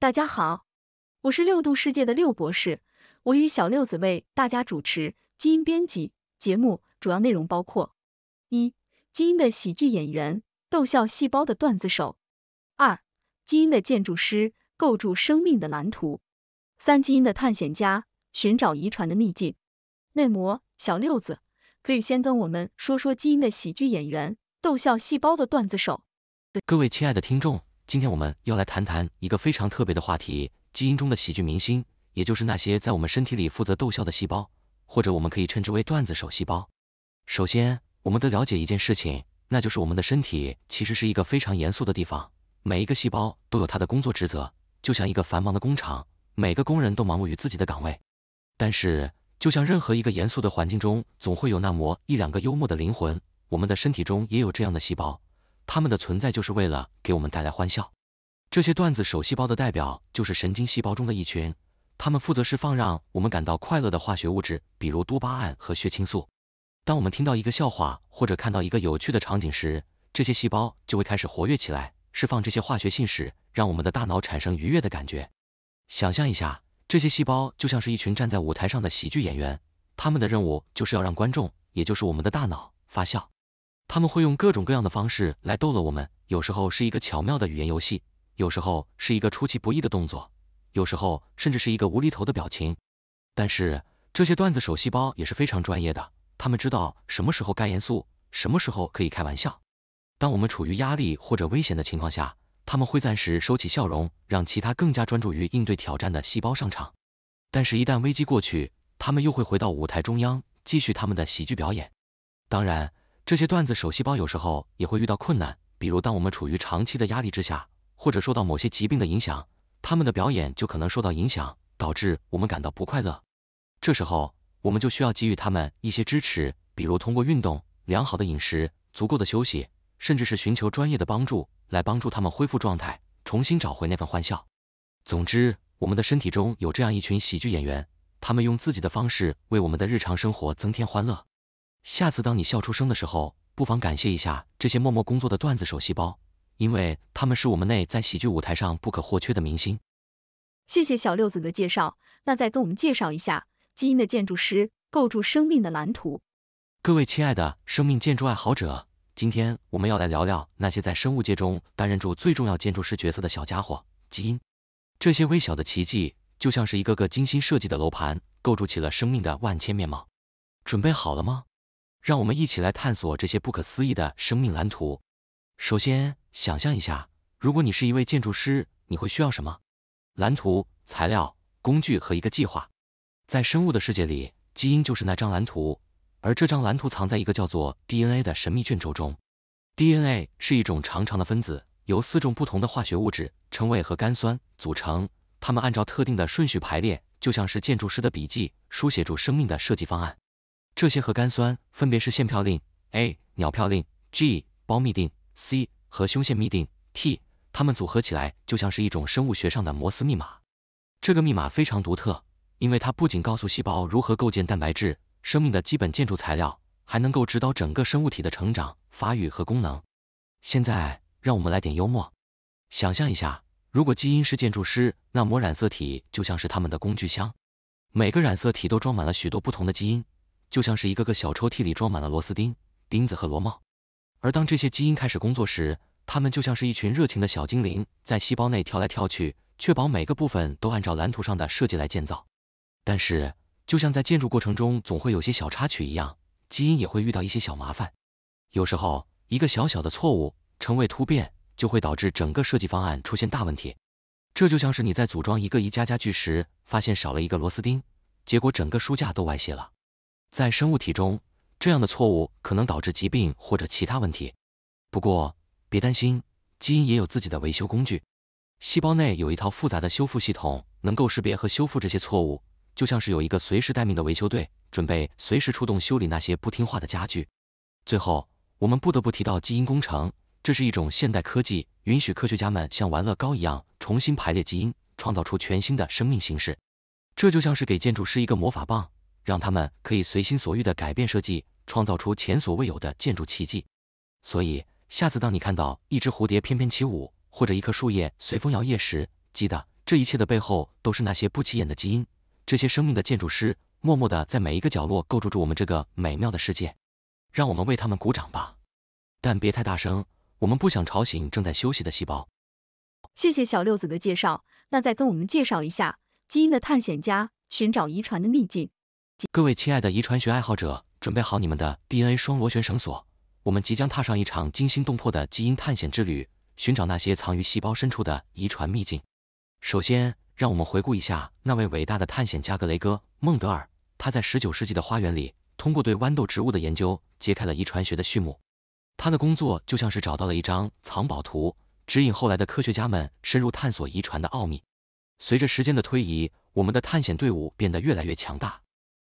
大家好，我是六度世界的六博士，我与小六子为大家主持基因编辑节目，主要内容包括：一、基因的喜剧演员，逗笑细胞的段子手；二、基因的建筑师，构筑生命的蓝图；三、基因的探险家，寻找遗传的秘境。内膜小六子，可以先跟我们说说基因的喜剧演员，逗笑细胞的段子手。各位亲爱的听众。今天我们要来谈谈一个非常特别的话题，基因中的喜剧明星，也就是那些在我们身体里负责逗笑的细胞，或者我们可以称之为段子手细胞。首先，我们得了解一件事情，那就是我们的身体其实是一个非常严肃的地方，每一个细胞都有它的工作职责，就像一个繁忙的工厂，每个工人都忙碌于自己的岗位。但是，就像任何一个严肃的环境中，总会有那么一两个幽默的灵魂，我们的身体中也有这样的细胞。它们的存在就是为了给我们带来欢笑。这些段子手细胞的代表就是神经细胞中的一群，它们负责释放让我们感到快乐的化学物质，比如多巴胺和血清素。当我们听到一个笑话或者看到一个有趣的场景时，这些细胞就会开始活跃起来，释放这些化学信使，让我们的大脑产生愉悦的感觉。想象一下，这些细胞就像是一群站在舞台上的喜剧演员，他们的任务就是要让观众，也就是我们的大脑发笑。他们会用各种各样的方式来逗乐我们，有时候是一个巧妙的语言游戏，有时候是一个出其不意的动作，有时候甚至是一个无厘头的表情。但是这些段子手细胞也是非常专业的，他们知道什么时候该严肃，什么时候可以开玩笑。当我们处于压力或者危险的情况下，他们会暂时收起笑容，让其他更加专注于应对挑战的细胞上场。但是，一旦危机过去，他们又会回到舞台中央，继续他们的喜剧表演。当然。这些段子手细胞有时候也会遇到困难，比如当我们处于长期的压力之下，或者受到某些疾病的影响，他们的表演就可能受到影响，导致我们感到不快乐。这时候，我们就需要给予他们一些支持，比如通过运动、良好的饮食、足够的休息，甚至是寻求专业的帮助，来帮助他们恢复状态，重新找回那份欢笑。总之，我们的身体中有这样一群喜剧演员，他们用自己的方式为我们的日常生活增添欢乐。下次当你笑出声的时候，不妨感谢一下这些默默工作的段子手细胞，因为他们是我们内在喜剧舞台上不可或缺的明星。谢谢小六子的介绍，那再跟我们介绍一下基因的建筑师，构筑生命的蓝图。各位亲爱的生命建筑爱好者，今天我们要来聊聊那些在生物界中担任住最重要建筑师角色的小家伙——基因。这些微小的奇迹，就像是一个个精心设计的楼盘，构筑起了生命的万千面貌。准备好了吗？让我们一起来探索这些不可思议的生命蓝图。首先，想象一下，如果你是一位建筑师，你会需要什么？蓝图、材料、工具和一个计划。在生物的世界里，基因就是那张蓝图，而这张蓝图藏在一个叫做 DNA 的神秘卷轴中。DNA 是一种长长的分子，由四种不同的化学物质——称为核苷酸——组成，它们按照特定的顺序排列，就像是建筑师的笔记，书写出生命的设计方案。这些核苷酸分别是腺嘌呤 A、鸟嘌呤 G、胞嘧啶 C 和胸腺嘧啶 T，它们组合起来就像是一种生物学上的摩斯密码。这个密码非常独特，因为它不仅告诉细胞如何构建蛋白质，生命的基本建筑材料，还能够指导整个生物体的成长、发育和功能。现在，让我们来点幽默，想象一下，如果基因是建筑师，那膜染色体就像是他们的工具箱，每个染色体都装满了许多不同的基因。就像是一个个小抽屉里装满了螺丝钉、钉子和螺帽，而当这些基因开始工作时，它们就像是一群热情的小精灵，在细胞内跳来跳去，确保每个部分都按照蓝图上的设计来建造。但是，就像在建筑过程中总会有些小插曲一样，基因也会遇到一些小麻烦。有时候，一个小小的错误成为突变，就会导致整个设计方案出现大问题。这就像是你在组装一个宜家家具时，发现少了一个螺丝钉，结果整个书架都歪斜了。在生物体中，这样的错误可能导致疾病或者其他问题。不过，别担心，基因也有自己的维修工具。细胞内有一套复杂的修复系统，能够识别和修复这些错误，就像是有一个随时待命的维修队，准备随时出动修理那些不听话的家具。最后，我们不得不提到基因工程，这是一种现代科技，允许科学家们像玩乐高一样重新排列基因，创造出全新的生命形式。这就像是给建筑师一个魔法棒。让他们可以随心所欲地改变设计，创造出前所未有的建筑奇迹。所以，下次当你看到一只蝴蝶翩翩起舞，或者一棵树叶随风摇曳时，记得这一切的背后都是那些不起眼的基因，这些生命的建筑师，默默地在每一个角落构筑住我们这个美妙的世界。让我们为他们鼓掌吧，但别太大声，我们不想吵醒正在休息的细胞。谢谢小六子的介绍，那再跟我们介绍一下基因的探险家，寻找遗传的秘境。各位亲爱的遗传学爱好者，准备好你们的 DNA 双螺旋绳索，我们即将踏上一场惊心动魄的基因探险之旅，寻找那些藏于细胞深处的遗传秘境。首先，让我们回顾一下那位伟大的探险家格雷戈孟德尔，他在19世纪的花园里，通过对豌豆植物的研究，揭开了遗传学的序幕。他的工作就像是找到了一张藏宝图，指引后来的科学家们深入探索遗传的奥秘。随着时间的推移，我们的探险队伍变得越来越强大。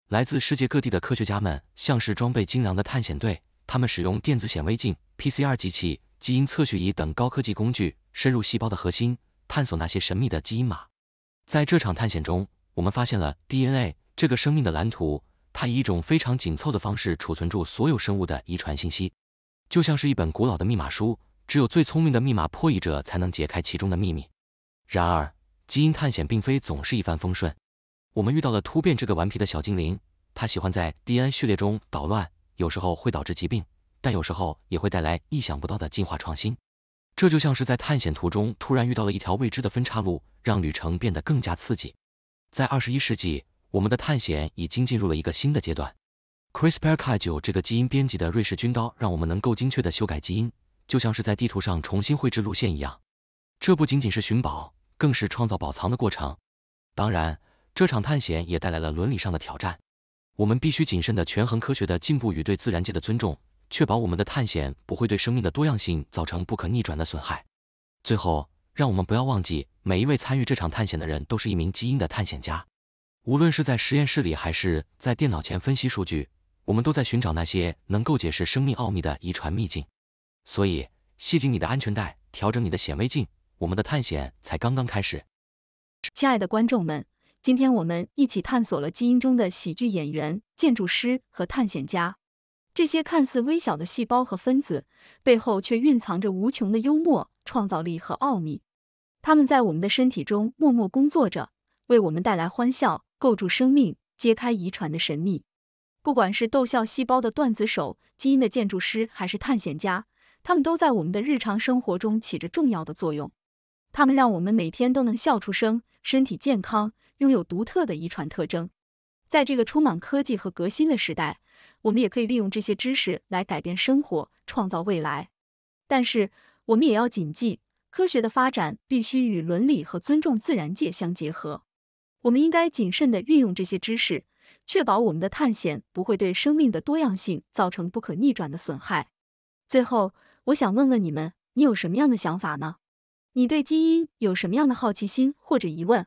来自世界各地的科学家们，像是装备精良的探险队，他们使用电子显微镜、PCR 机器、基因测序仪等高科技工具，深入细胞的核心，探索那些神秘的基因码。在这场探险中，我们发现了 DNA 这个生命的蓝图，它以一种非常紧凑的方式储存住所有生物的遗传信息，就像是一本古老的密码书，只有最聪明的密码破译者才能解开其中的秘密。然而，基因探险并非总是一帆风顺。我们遇到了突变这个顽皮的小精灵，它喜欢在 DNA 序列中捣乱，有时候会导致疾病，但有时候也会带来意想不到的进化创新。这就像是在探险途中突然遇到了一条未知的分岔路，让旅程变得更加刺激。在二十一世纪，我们的探险已经进入了一个新的阶段。CRISPR-Cas 九这个基因编辑的瑞士军刀，让我们能够精确的修改基因，就像是在地图上重新绘制路线一样。这不仅仅是寻宝，更是创造宝藏的过程。当然。这场探险也带来了伦理上的挑战，我们必须谨慎地权衡科学的进步与对自然界的尊重，确保我们的探险不会对生命的多样性造成不可逆转的损害。最后，让我们不要忘记，每一位参与这场探险的人都是一名基因的探险家，无论是在实验室里还是在电脑前分析数据，我们都在寻找那些能够解释生命奥秘的遗传秘境。所以，系紧你的安全带，调整你的显微镜，我们的探险才刚刚开始。亲爱的观众们。今天我们一起探索了基因中的喜剧演员、建筑师和探险家。这些看似微小的细胞和分子，背后却蕴藏着无穷的幽默、创造力和奥秘。他们在我们的身体中默默工作着，为我们带来欢笑，构筑生命，揭开遗传的神秘。不管是逗笑细胞的段子手、基因的建筑师，还是探险家，他们都在我们的日常生活中起着重要的作用。他们让我们每天都能笑出声，身体健康。拥有独特的遗传特征。在这个充满科技和革新的时代，我们也可以利用这些知识来改变生活，创造未来。但是，我们也要谨记，科学的发展必须与伦理和尊重自然界相结合。我们应该谨慎地运用这些知识，确保我们的探险不会对生命的多样性造成不可逆转的损害。最后，我想问问你们，你有什么样的想法呢？你对基因有什么样的好奇心或者疑问？